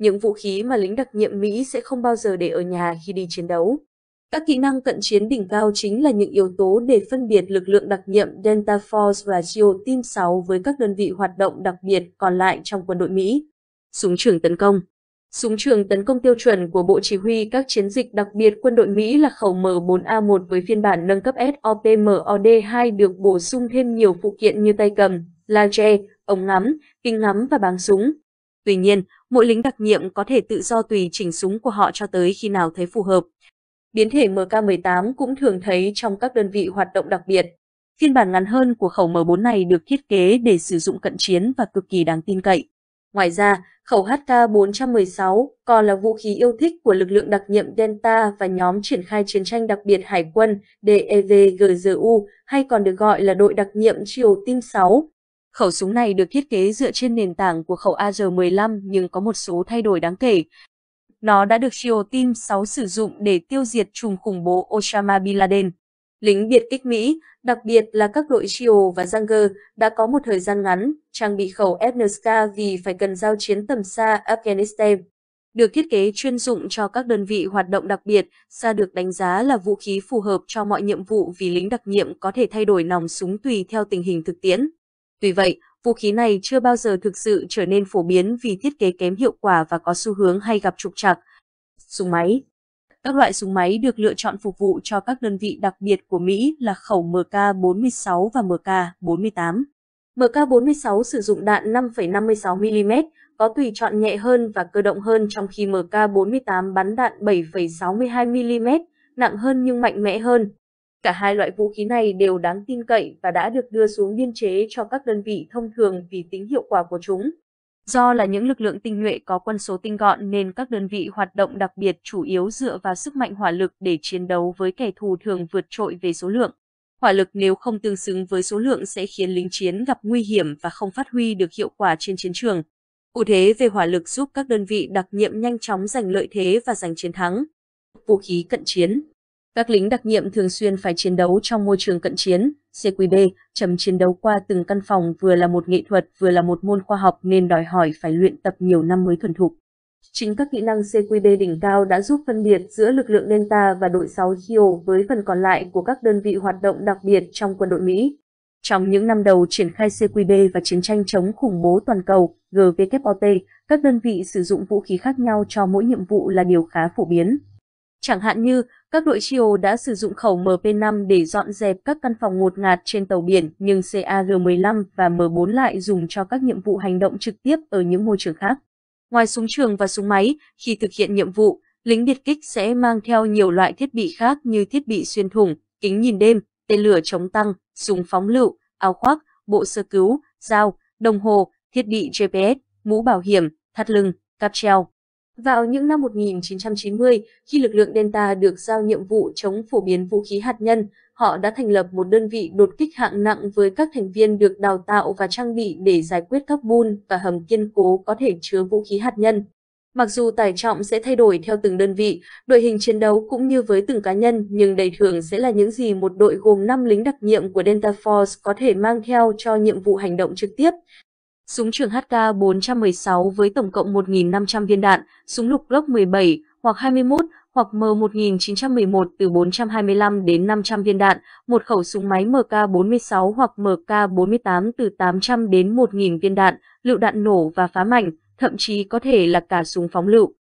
những vũ khí mà lính đặc nhiệm Mỹ sẽ không bao giờ để ở nhà khi đi chiến đấu. Các kỹ năng cận chiến đỉnh cao chính là những yếu tố để phân biệt lực lượng đặc nhiệm Delta Force và SEAL Team 6 với các đơn vị hoạt động đặc biệt còn lại trong quân đội Mỹ. Súng trường tấn công Súng trường tấn công tiêu chuẩn của Bộ Chỉ huy các chiến dịch đặc biệt quân đội Mỹ là khẩu M4A1 với phiên bản nâng cấp SOPMOD2 được bổ sung thêm nhiều phụ kiện như tay cầm, laser, ống ngắm, kinh ngắm và báng súng. Tuy nhiên, mỗi lính đặc nhiệm có thể tự do tùy chỉnh súng của họ cho tới khi nào thấy phù hợp. Biến thể MK18 cũng thường thấy trong các đơn vị hoạt động đặc biệt. Phiên bản ngắn hơn của khẩu M4 này được thiết kế để sử dụng cận chiến và cực kỳ đáng tin cậy. Ngoài ra, khẩu HK416 còn là vũ khí yêu thích của lực lượng đặc nhiệm Delta và nhóm triển khai chiến tranh đặc biệt hải quân DEVGZU hay còn được gọi là đội đặc nhiệm Triều Tiên 6 Khẩu súng này được thiết kế dựa trên nền tảng của khẩu AR-15 nhưng có một số thay đổi đáng kể. Nó đã được Trio Team 6 sử dụng để tiêu diệt trùm khủng bố Osama Bin Laden. Lính biệt kích Mỹ, đặc biệt là các đội Trio và Ranger, đã có một thời gian ngắn trang bị khẩu FNSK vì phải cần giao chiến tầm xa Afghanistan. Được thiết kế chuyên dụng cho các đơn vị hoạt động đặc biệt, xa được đánh giá là vũ khí phù hợp cho mọi nhiệm vụ vì lính đặc nhiệm có thể thay đổi nòng súng tùy theo tình hình thực tiễn. Tuy vậy, vũ khí này chưa bao giờ thực sự trở nên phổ biến vì thiết kế kém hiệu quả và có xu hướng hay gặp trục trặc. Súng máy Các loại súng máy được lựa chọn phục vụ cho các đơn vị đặc biệt của Mỹ là khẩu MK-46 và MK-48. MK-46 sử dụng đạn 5,56mm, có tùy chọn nhẹ hơn và cơ động hơn trong khi MK-48 bắn đạn 7,62mm, nặng hơn nhưng mạnh mẽ hơn. Cả hai loại vũ khí này đều đáng tin cậy và đã được đưa xuống biên chế cho các đơn vị thông thường vì tính hiệu quả của chúng. Do là những lực lượng tinh nhuệ có quân số tinh gọn nên các đơn vị hoạt động đặc biệt chủ yếu dựa vào sức mạnh hỏa lực để chiến đấu với kẻ thù thường vượt trội về số lượng. Hỏa lực nếu không tương xứng với số lượng sẽ khiến lính chiến gặp nguy hiểm và không phát huy được hiệu quả trên chiến trường. Ưu thế về hỏa lực giúp các đơn vị đặc nhiệm nhanh chóng giành lợi thế và giành chiến thắng. Vũ khí cận chiến các lính đặc nhiệm thường xuyên phải chiến đấu trong môi trường cận chiến, CQB, chấm chiến đấu qua từng căn phòng vừa là một nghệ thuật vừa là một môn khoa học nên đòi hỏi phải luyện tập nhiều năm mới thuần thục. Chính các kỹ năng CQB đỉnh cao đã giúp phân biệt giữa lực lượng Delta và đội 6 Hio với phần còn lại của các đơn vị hoạt động đặc biệt trong quân đội Mỹ. Trong những năm đầu triển khai CQB và chiến tranh chống khủng bố toàn cầu GVKOT, các đơn vị sử dụng vũ khí khác nhau cho mỗi nhiệm vụ là điều khá phổ biến. Chẳng hạn như, các đội Chio đã sử dụng khẩu MP5 để dọn dẹp các căn phòng ngột ngạt trên tàu biển, nhưng CAR-15 và M4 lại dùng cho các nhiệm vụ hành động trực tiếp ở những môi trường khác. Ngoài súng trường và súng máy, khi thực hiện nhiệm vụ, lính biệt kích sẽ mang theo nhiều loại thiết bị khác như thiết bị xuyên thủng, kính nhìn đêm, tên lửa chống tăng, súng phóng lựu, áo khoác, bộ sơ cứu, dao, đồng hồ, thiết bị GPS, mũ bảo hiểm, thắt lưng, cáp treo. Vào những năm 1990, khi lực lượng Delta được giao nhiệm vụ chống phổ biến vũ khí hạt nhân, họ đã thành lập một đơn vị đột kích hạng nặng với các thành viên được đào tạo và trang bị để giải quyết các bun và hầm kiên cố có thể chứa vũ khí hạt nhân. Mặc dù tải trọng sẽ thay đổi theo từng đơn vị, đội hình chiến đấu cũng như với từng cá nhân, nhưng đầy thường sẽ là những gì một đội gồm 5 lính đặc nhiệm của Delta Force có thể mang theo cho nhiệm vụ hành động trực tiếp, súng trường HK-416 với tổng cộng 1.500 viên đạn, súng lục Glock 17 hoặc 21 hoặc M1911 từ 425 đến 500 viên đạn, một khẩu súng máy MK46 hoặc MK48 từ 800 đến 1.000 viên đạn, lựu đạn nổ và phá mảnh, thậm chí có thể là cả súng phóng lựu.